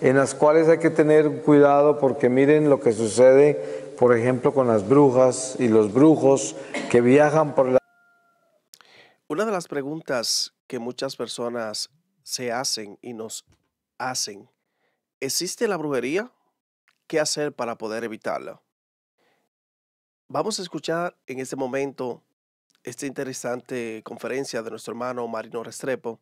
en las cuales hay que tener cuidado porque miren lo que sucede, por ejemplo, con las brujas y los brujos que viajan por la... Una de las preguntas que muchas personas se hacen y nos hacen, ¿existe la brujería? ¿Qué hacer para poder evitarla? Vamos a escuchar en este momento esta interesante conferencia de nuestro hermano Marino Restrepo,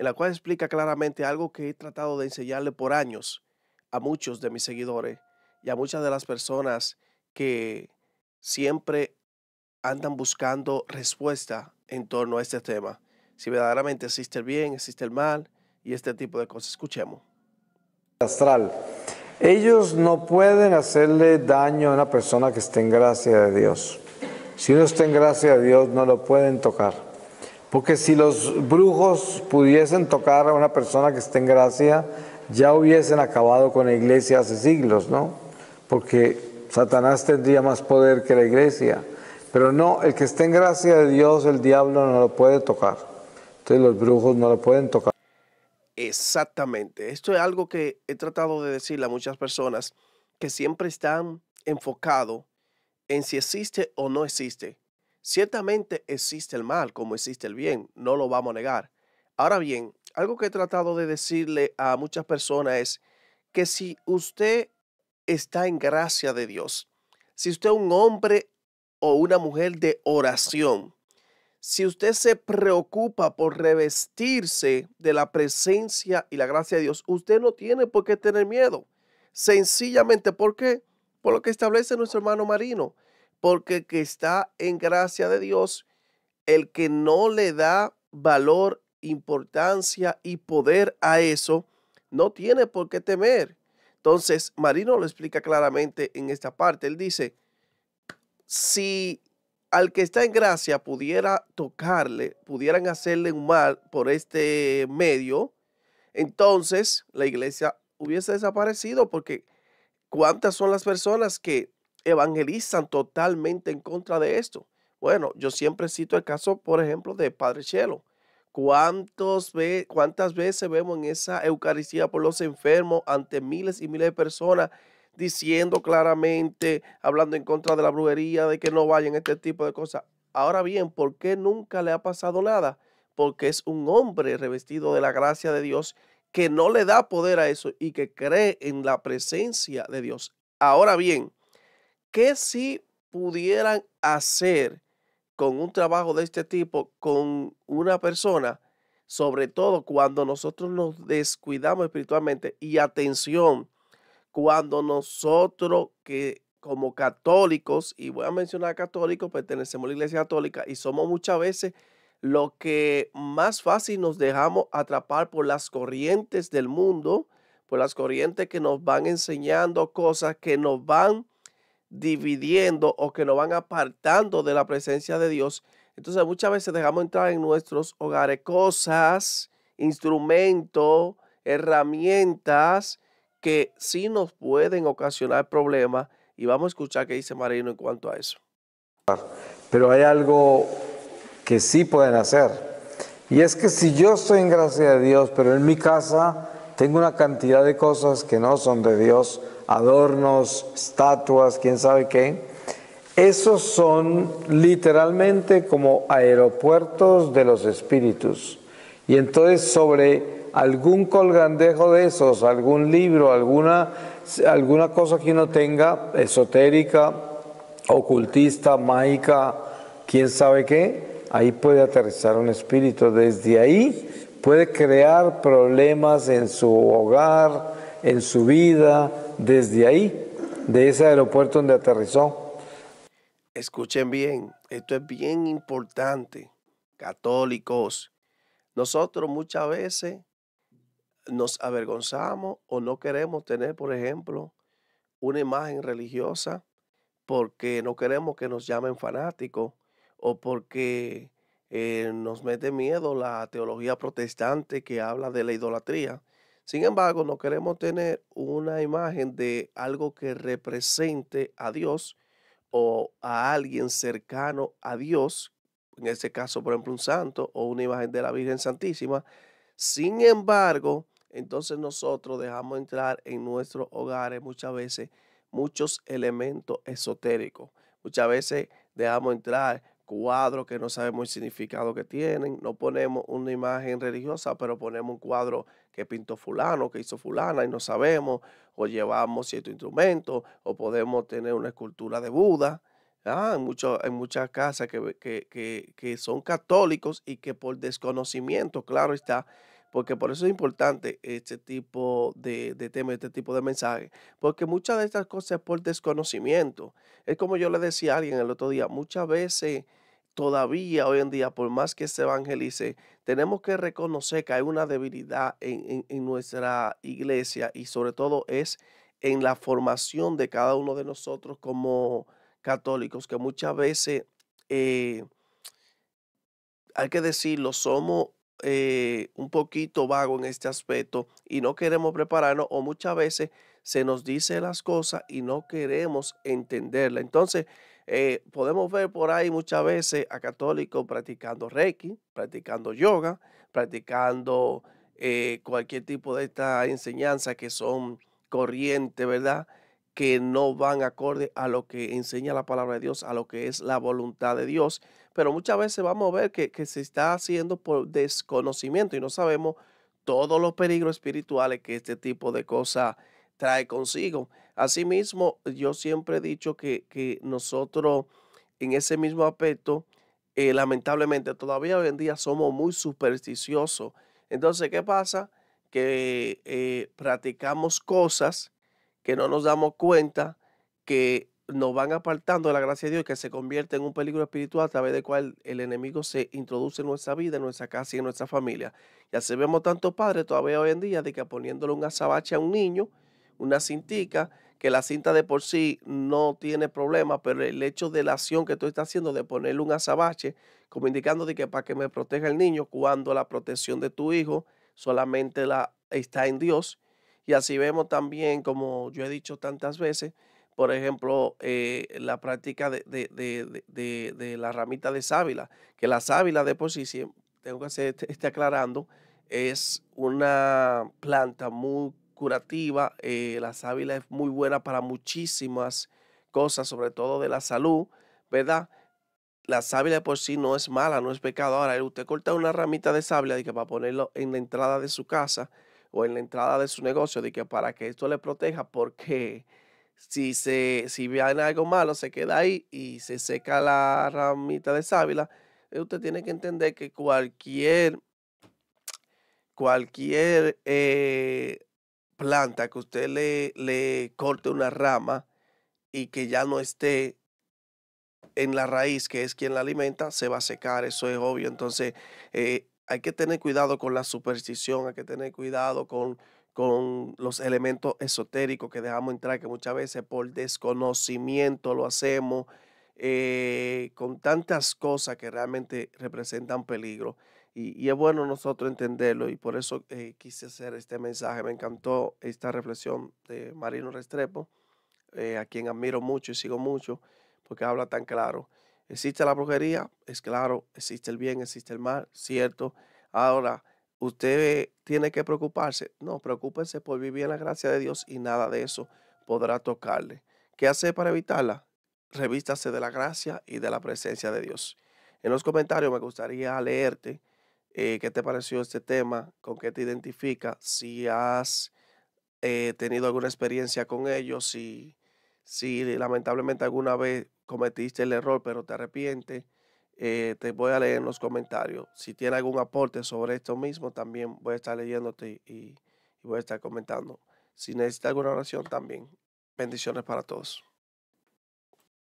en la cual explica claramente algo que he tratado de enseñarle por años a muchos de mis seguidores y a muchas de las personas que siempre andan buscando respuesta en torno a este tema. Si verdaderamente existe el bien, existe el mal y este tipo de cosas. Escuchemos. Astral. Ellos no pueden hacerle daño a una persona que esté en gracia de Dios. Si no está en gracia de Dios, no lo pueden tocar. Porque si los brujos pudiesen tocar a una persona que esté en gracia, ya hubiesen acabado con la iglesia hace siglos, ¿no? Porque Satanás tendría más poder que la iglesia. Pero no, el que esté en gracia de Dios, el diablo no lo puede tocar. Entonces los brujos no lo pueden tocar. Exactamente. Esto es algo que he tratado de decirle a muchas personas que siempre están enfocados en si existe o no existe Ciertamente existe el mal como existe el bien, no lo vamos a negar. Ahora bien, algo que he tratado de decirle a muchas personas es que si usted está en gracia de Dios, si usted es un hombre o una mujer de oración, si usted se preocupa por revestirse de la presencia y la gracia de Dios, usted no tiene por qué tener miedo. Sencillamente, ¿por qué? Por lo que establece nuestro hermano Marino porque el que está en gracia de Dios, el que no le da valor, importancia y poder a eso, no tiene por qué temer. Entonces, Marino lo explica claramente en esta parte. Él dice, si al que está en gracia pudiera tocarle, pudieran hacerle un mal por este medio, entonces la iglesia hubiese desaparecido porque cuántas son las personas que evangelizan totalmente en contra de esto. Bueno, yo siempre cito el caso, por ejemplo, de Padre Chelo. ¿Cuántos ve, ¿Cuántas veces vemos en esa Eucaristía por los enfermos ante miles y miles de personas diciendo claramente, hablando en contra de la brujería, de que no vayan este tipo de cosas? Ahora bien, ¿por qué nunca le ha pasado nada? Porque es un hombre revestido de la gracia de Dios que no le da poder a eso y que cree en la presencia de Dios. Ahora bien, ¿Qué si pudieran hacer con un trabajo de este tipo con una persona? Sobre todo cuando nosotros nos descuidamos espiritualmente. Y atención, cuando nosotros que como católicos, y voy a mencionar católicos, pertenecemos a la iglesia católica y somos muchas veces lo que más fácil nos dejamos atrapar por las corrientes del mundo, por las corrientes que nos van enseñando cosas que nos van dividiendo o que nos van apartando de la presencia de Dios. Entonces muchas veces dejamos entrar en nuestros hogares cosas, instrumentos, herramientas que sí nos pueden ocasionar problemas y vamos a escuchar qué dice Marino en cuanto a eso. Pero hay algo que sí pueden hacer y es que si yo estoy en gracia de Dios, pero en mi casa tengo una cantidad de cosas que no son de Dios, adornos, estatuas, quién sabe qué. Esos son literalmente como aeropuertos de los espíritus. Y entonces sobre algún colgandejo de esos, algún libro, alguna, alguna cosa que uno tenga, esotérica, ocultista, mágica, quién sabe qué, ahí puede aterrizar un espíritu. Desde ahí puede crear problemas en su hogar, en su vida, desde ahí, de ese aeropuerto donde aterrizó. Escuchen bien, esto es bien importante, católicos. Nosotros muchas veces nos avergonzamos o no queremos tener, por ejemplo, una imagen religiosa porque no queremos que nos llamen fanáticos o porque eh, nos mete miedo la teología protestante que habla de la idolatría. Sin embargo, no queremos tener una imagen de algo que represente a Dios o a alguien cercano a Dios, en este caso, por ejemplo, un santo o una imagen de la Virgen Santísima. Sin embargo, entonces nosotros dejamos entrar en nuestros hogares muchas veces muchos elementos esotéricos. Muchas veces dejamos entrar cuadros que no sabemos el significado que tienen, no ponemos una imagen religiosa, pero ponemos un cuadro que pintó fulano, que hizo fulana y no sabemos, o llevamos cierto instrumento, o podemos tener una escultura de Buda. Ah, en, muchas casas que, son católicos y que por desconocimiento, claro está, porque por eso es importante este tipo de, de temas, este tipo de mensaje, porque muchas de estas cosas es por desconocimiento. Es como yo le decía a alguien el otro día, muchas veces todavía hoy en día, por más que se evangelice, tenemos que reconocer que hay una debilidad en, nuestra iglesia y sobre todo es en la formación de cada uno de nosotros como católicos, que muchas veces, eh, hay que decirlo, somos eh, un poquito vago en este aspecto y no queremos prepararnos o muchas veces se nos dice las cosas y no queremos entenderla. Entonces, eh, podemos ver por ahí muchas veces a católicos practicando reiki, practicando yoga, practicando eh, cualquier tipo de esta enseñanza que son corrientes, ¿verdad? Que no van acorde a lo que enseña la palabra de Dios, a lo que es la voluntad de Dios. Pero muchas veces vamos a ver que, que se está haciendo por desconocimiento y no sabemos todos los peligros espirituales que este tipo de cosas trae consigo. Asimismo, yo siempre he dicho que, nosotros en ese mismo aspecto, eh, lamentablemente todavía hoy en día somos muy supersticiosos. Entonces, ¿qué pasa? Que eh, practicamos cosas que no nos damos cuenta que nos van apartando de la gracia de Dios, que se convierte en un peligro espiritual a través del cual el enemigo se introduce en nuestra vida, en nuestra casa y en nuestra familia. Y así vemos tantos padres todavía hoy en día de que poniéndole un azabache a un niño, una cintica, que la cinta de por sí no tiene problema, pero el hecho de la acción que tú estás haciendo de ponerle un azabache, como indicando de que para que me proteja el niño, cuando la protección de tu hijo solamente la, está en Dios. Y así vemos también, como yo he dicho tantas veces, por ejemplo, eh, la práctica de, la ramita de sábila, que la sábila de por sí, tengo que hacer este, este aclarando, es una planta muy curativa. Eh, la sábila es muy buena para muchísimas cosas, sobre todo de la salud, ¿verdad? La sábila por sí no es mala, no es pecado. Ahora, usted corta una ramita de sábila de que para ponerlo en la entrada de su casa o en la entrada de su negocio, de que para que esto le proteja, porque si se si viene algo malo, se queda ahí y se seca la ramita de sábila. Eh, usted tiene que entender que cualquier cualquier eh, planta, que usted le, le corte una rama y que ya no esté en la raíz, que es quien la alimenta, se va a secar, eso es obvio. Entonces, eh, hay que tener cuidado con la superstición, hay que tener cuidado con, los elementos esotéricos que dejamos entrar, que muchas veces por desconocimiento lo hacemos, eh, con tantas cosas que realmente representan peligro. Y, es bueno nosotros entenderlo y por eso eh, quise hacer este mensaje. Me encantó esta reflexión de Marino Restrepo, eh, a quien admiro mucho y sigo mucho, porque habla tan claro. Existe la brujería, es claro, existe el bien, existe el mal, cierto. Ahora, ¿usted tiene que preocuparse? No, preocúpese por vivir en la gracia de Dios y nada de eso podrá tocarle. ¿Qué hace para evitarla? Revístase de la gracia y de la presencia de Dios. En los comentarios me gustaría leerte eh, qué te pareció este tema, con qué te identifica, si has eh, tenido alguna experiencia con ellos, si, lamentablemente alguna vez cometiste el error pero te arrepientes. Eh, te voy a leer en los comentarios. Si tiene algún aporte sobre esto mismo, también voy a estar leyéndote y, y voy a estar comentando. Si necesita alguna oración, también. Bendiciones para todos.